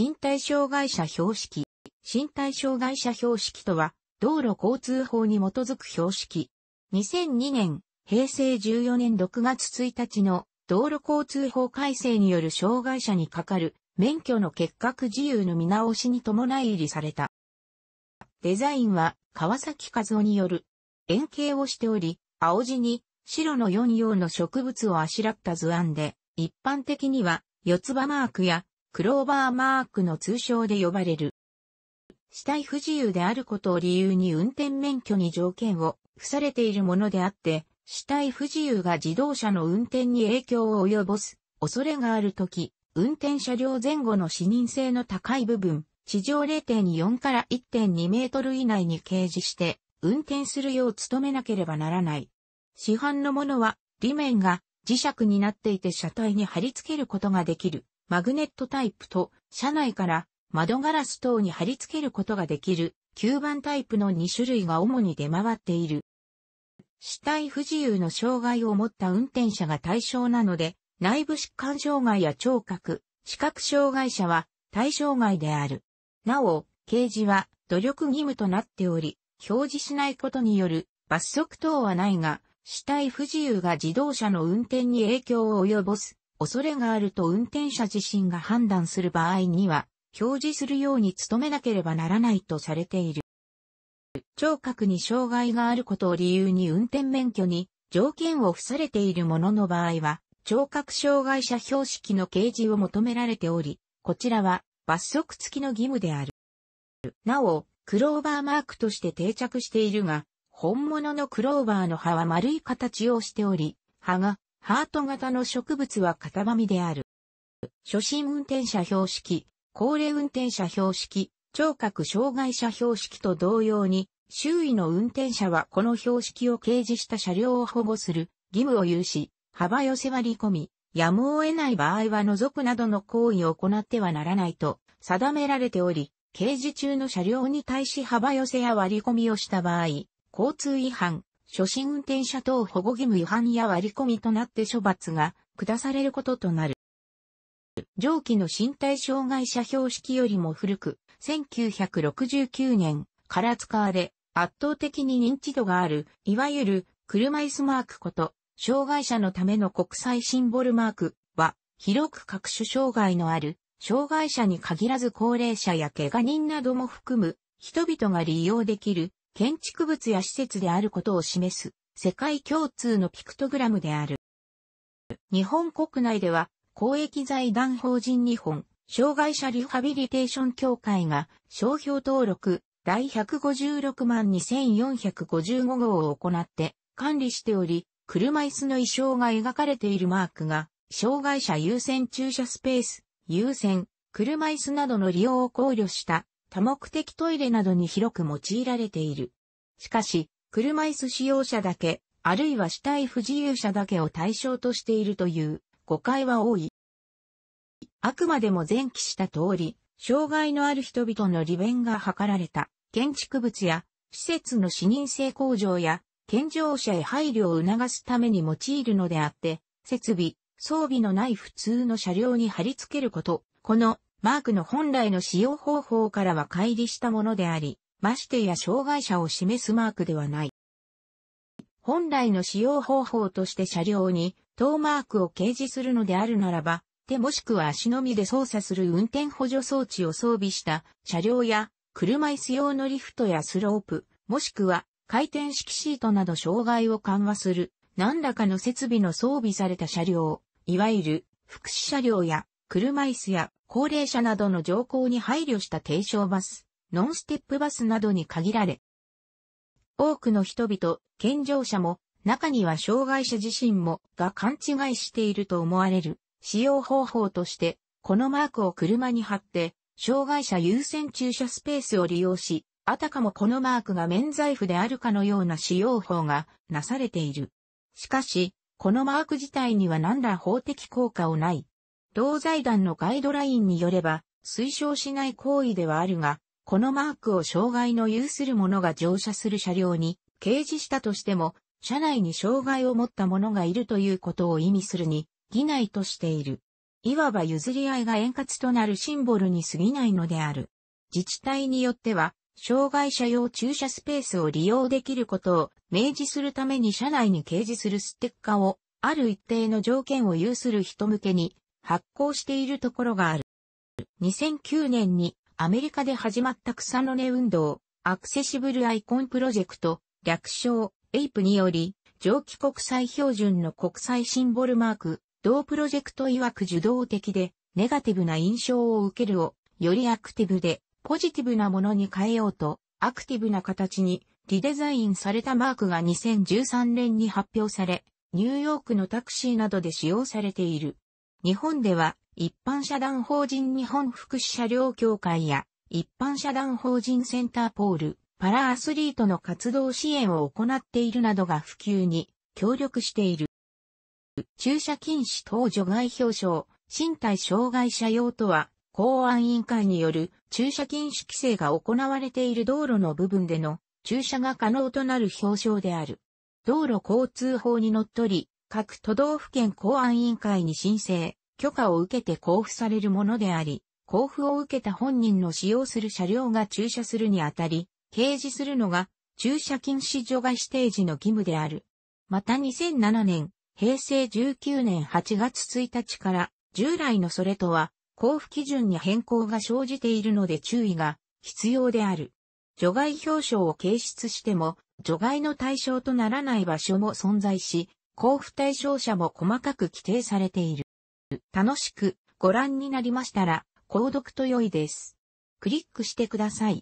身体障害者標識。身体障害者標識とは、道路交通法に基づく標識。2002年、平成14年6月1日の道路交通法改正による障害者に係る免許の結核自由の見直しに伴い入りされた。デザインは川崎和夫による円形をしており、青地に白の4用の植物をあしらった図案で、一般的には四つ葉マークやクローバーマークの通称で呼ばれる。死体不自由であることを理由に運転免許に条件を付されているものであって、死体不自由が自動車の運転に影響を及ぼす恐れがあるとき、運転車両前後の視認性の高い部分、地上0.4から1.2メートル以内に掲示して、運転するよう努めなければならない。市販のものは、裏面が磁石になっていて車体に貼り付けることができる。マグネットタイプと、車内から窓ガラス等に貼り付けることができる吸盤タイプの2種類が主に出回っている。死体不自由の障害を持った運転者が対象なので、内部疾患障害や聴覚、視覚障害者は対象外である。なお、掲示は努力義務となっており、表示しないことによる罰則等はないが、死体不自由が自動車の運転に影響を及ぼす恐れがあると運転者自身が判断する場合には、表示するように努めなければならないとされている。聴覚に障害があることを理由に運転免許に条件を付されているものの場合は、聴覚障害者標識の掲示を求められており、こちらは罰則付きの義務である。なお、クローバーマークとして定着しているが、本物のクローバーの葉は丸い形をしており、葉がハート型の植物は型紙である。初心運転者標識、高齢運転者標識、聴覚障害者標識と同様に、周囲の運転者はこの標識を掲示した車両を保護する義務を有し、幅寄せ割り込み、やむを得ない場合は除くなどの行為を行ってはならないと定められており、掲示中の車両に対し幅寄せや割り込みをした場合、交通違反、初心運転者等保護義務違反や割り込みとなって処罰が下されることとなる。上記の身体障害者標識よりも古く、1969年から使われ、圧倒的に認知度がある、いわゆる車椅子マークこと、障害者のための国際シンボルマークは、広く各種障害のある、障害者に限らず高齢者や怪我人なども含む、人々が利用できる建築物や施設であることを示す世界共通のピクトグラムである。日本国内では公益財団法人日本障害者リハビリテーション協会が商標登録第156万2455号を行って管理しており、車椅子の意匠が描かれているマークが、障害者優先駐車スペース、優先、車椅子などの利用を考慮した多目的トイレなどに広く用いられている。しかし、車椅子使用者だけ、あるいは死体不自由者だけを対象としているという誤解は多い。あくまでも前期した通り、障害のある人々の利便が図られた建築物や施設の視認性向上や健常者へ配慮を促すために用いるのであって、設備、装備のない普通の車両に貼り付けること、このマークの本来の使用方法からは乖離したものであり、ましてや障害者を示すマークではない。本来の使用方法として車両に等マークを掲示するのであるならば、手もしくは足のみで操作する運転補助装置を装備した車両や車椅子用のリフトやスロープ、もしくは回転式シートなど障害を緩和する何らかの設備の装備された車両、いわゆる福祉車両や車椅子や高齢者などの乗降に配慮した低床バス、ノンステップバスなどに限られ、多くの人々、健常者も、中には障害者自身もが勘違いしていると思われる使用方法として、このマークを車に貼って、障害者優先駐車スペースを利用し、あたかもこのマークが免罪符であるかのような使用法がなされている。しかし、このマーク自体には何ら法的効果をない同財団のガイドラインによれば、推奨しない行為ではあるが、このマークを障害の有する者が乗車する車両に掲示したとしても、車内に障害を持った者がいるということを意味するに、議内としている。いわば譲り合いが円滑となるシンボルに過ぎないのである。自治体によっては、障害者用駐車スペースを利用できることを明示するために車内に掲示するステッカーを、ある一定の条件を有する人向けに発行しているところがある。2009年にアメリカで始まった草の根運動、アクセシブルアイコンプロジェクト、略称、エイプにより、上記国際標準の国際シンボルマーク、同プロジェクト曰く受動的で、ネガティブな印象を受けるを、よりアクティブで、ポジティブなものに変えようと、アクティブな形にリデザインされたマークが2013年に発表され、ニューヨークのタクシーなどで使用されている。日本では一般社団法人日本福祉車両協会や一般社団法人センターポール、パラアスリートの活動支援を行っているなどが普及に協力している。駐車禁止等除外表彰、身体障害者用とは、公安委員会による駐車禁止規制が行われている道路の部分での駐車が可能となる表彰である。道路交通法にのっとり、各都道府県公安委員会に申請、許可を受けて交付されるものであり、交付を受けた本人の使用する車両が駐車するにあたり、掲示するのが駐車禁止除外指定時の義務である。また2007年、平成19年8月1日から従来のそれとは交付基準に変更が生じているので注意が必要である。除外表彰を掲出しても除外の対象とならない場所も存在し、交付対象者も細かく規定されている。楽しくご覧になりましたら、購読と良いです。クリックしてください。